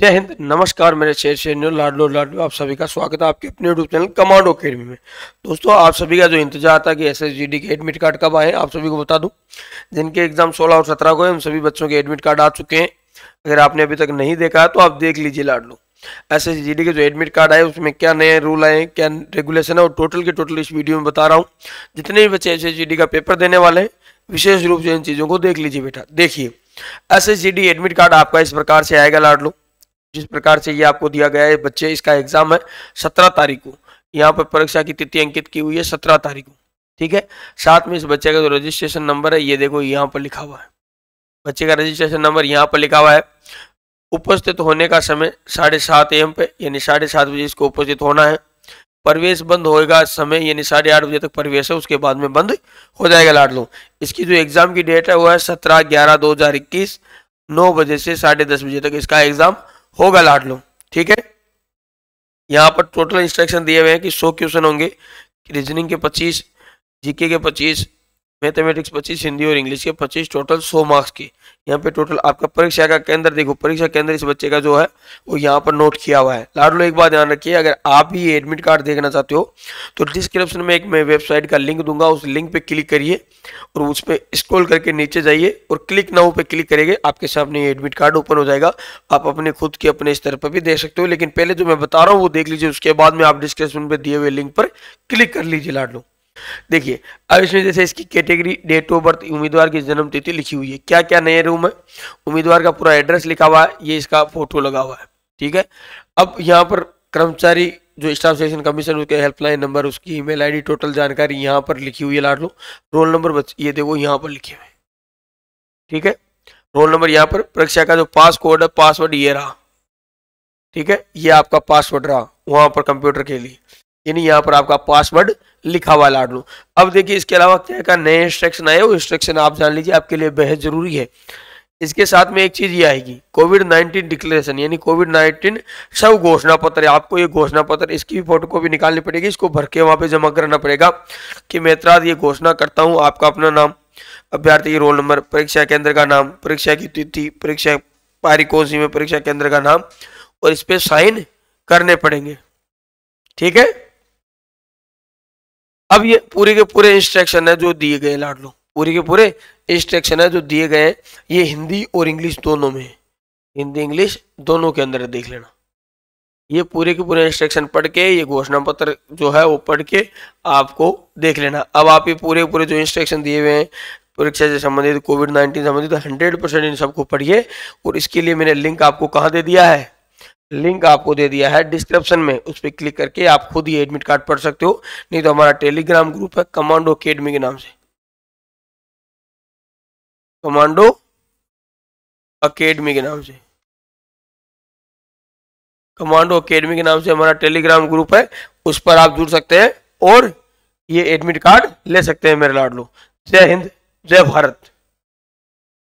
जय हिंद नमस्कार मेरे शेर शेर लाडलो लाडलो आप सभी का स्वागत है आपके अपने यूट्यूब चैनल कमांडो अकेडमी में दोस्तों आप सभी का जो इंतजार था कि एस एस जी डी के एडमिट कार्ड कब आए आप सभी को बता दूं जिनके एग्जाम 16 और 17 को है उन सभी बच्चों के एडमिट कार्ड आ चुके हैं अगर आपने अभी तक नहीं देखा है तो आप देख लीजिए लाडलो एस एस जी डी के जो एडमिट कार्ड आए उसमें क्या नए रूल आए क्या रेगुलेशन है और टोटल के टोटल इस वीडियो में बता रहा हूँ जितने भी बच्चे एस एस जी डी का पेपर देने वाले हैं विशेष रूप से इन चीज़ों को देख लीजिए बेटा देखिए S S G D admit card आपका इस प्रकार से आएगा लाडलो जिस प्रकार से ये आपको दिया गया है बच्चे इसका एग्जाम है सत्रह तारीख को यहाँ पर परीक्षा की तिथि अंकित की हुई है सत्रह तारीख को ठीक है साथ में इस बच्चे का जो रजिस्ट्रेशन नंबर है ये देखो यहाँ पर लिखा हुआ है बच्चे का रजिस्ट्रेशन नंबर यहाँ पर लिखा हुआ है उपस्थित होने का समय साढ़े सात एम पे यानी साढ़े सात बजे इसको उपस्थित होना है प्रवेश बंद होएगा समय यानी साढ़े आठ बजे तक प्रवेश है उसके बाद में बंद हो जाएगा लाट लो इसकी जो एग्ज़ाम की डेट है वो है सत्रह ग्यारह दो हज़ार इक्कीस नौ बजे से साढ़े दस बजे तक इसका एग्ज़ाम होगा लाड लो ठीक है यहाँ पर टोटल इंस्ट्रक्शन दिए हुए हैं कि सौ क्वेश्चन होंगे रीजनिंग के पच्चीस जीके के पच्चीस मैथमेटिक्स पच्चीस हिंदी और इंग्लिश के पच्चीस टोटल सौ मार्क्स के यहाँ पे टोटल आपका परीक्षा का केंद्र देखो परीक्षा केंद्र इस बच्चे का जो है वो यहाँ पर नोट किया हुआ है लाडलो एक बात ध्यान रखिए अगर आप भी एडमिट कार्ड देखना चाहते हो तो डिस्क्रिप्शन में एक मैं वेबसाइट का लिंक दूंगा उस लिंक पे क्लिक करिए और उस पर स्क्रोल करके नीचे जाइए और क्लिक नाउ पे क्लिक करेंगे आपके सामने एडमिट कार्ड ओपन हो जाएगा आप अपने खुद के अपने स्तर पर भी देख सकते हो लेकिन पहले जो मैं बता रहा हूँ वो देख लीजिए उसके बाद में आप डिस्क्रिप्शन पर दिए हुए लिंक पर क्लिक कर लीजिए लाडलो देखिए अब इसमें जैसे इसकी कैटेगरी डेट ऑफ बर्थ उम्मीदवार की जन्म तिथि लिखी हुई है क्या क्या नए रूम है उम्मीदवार का पूरा एड्रेस लिखा हुआ है ये इसका फोटो लगा हुआ है ठीक है अब यहाँ पर कर्मचारी जो स्टाफ सेशन कमीशन उसके हेल्पलाइन नंबर उसकी ईमेल आईडी टोटल जानकारी यहाँ पर लिखी हुई है लाट लो रोल नंबर बच ये देखो यहाँ पर लिखे हुए ठीक है रोल नंबर यहाँ पर परीक्षा का जो पास कोड है पासवर्ड ये रहा ठीक है ये आपका पासवर्ड रहा वहाँ पर कंप्यूटर के लिए यानी यहाँ पर आपका पासवर्ड लिखा हुआ लाड लो अब देखिए इसके अलावा क्या क्या नए इंस्ट्रक्शन आए वो इंस्ट्रक्शन आप जान लीजिए आपके लिए बेहद ज़रूरी है इसके साथ में एक चीज़ ये आएगी कोविड नाइन्टीन डिक्लेरेशन यानी कोविड नाइन्टीन सब घोषणा पत्र आपको ये घोषणा पत्र इसकी भी फोटो कॉपी निकालनी पड़ेगी इसको भर के वहाँ पे जमा करना पड़ेगा कि मैं इतराज ये घोषणा करता हूँ आपका अपना नाम अभ्यर्थी की रोल नंबर परीक्षा केंद्र का नाम परीक्षा की तिथि परीक्षा पारी कौन सी में परीक्षा केंद्र का नाम और इस पर साइन करने पड़ेंगे ठीक है अब ये पूरे के पूरे इंस्ट्रक्शन है जो दिए गए लाड लो पूरे के पूरे इंस्ट्रक्शन है जो दिए गए हैं ये हिंदी और इंग्लिश दोनों में हिंदी इंग्लिश दोनों के अंदर देख लेना ये पूरे के पूरे इंस्ट्रक्शन पढ़ के ये घोषणा पत्र जो है वो पढ़ के आपको देख लेना अब आप ये पूरे पूरे जो इंस्ट्रक्शन दिए हुए हैं परीक्षा से संबंधित कोविड नाइन्टीन संबंधित हंड्रेड परसेंट इन सबको पढ़िए और इसके लिए मैंने लिंक आपको कहाँ दे दिया है लिंक आपको दे दिया है डिस्क्रिप्शन में उस पर क्लिक करके आप खुद ही एडमिट कार्ड पढ़ सकते हो नहीं तो हमारा टेलीग्राम ग्रुप है कमांडो अकेडमी के नाम से कमांडो अकेडमी के नाम से कमांडो अकेडमी के नाम से हमारा टेलीग्राम ग्रुप है उस पर आप जुड़ सकते हैं और ये एडमिट कार्ड ले सकते हैं मेरे लाड जय हिंद जय भारत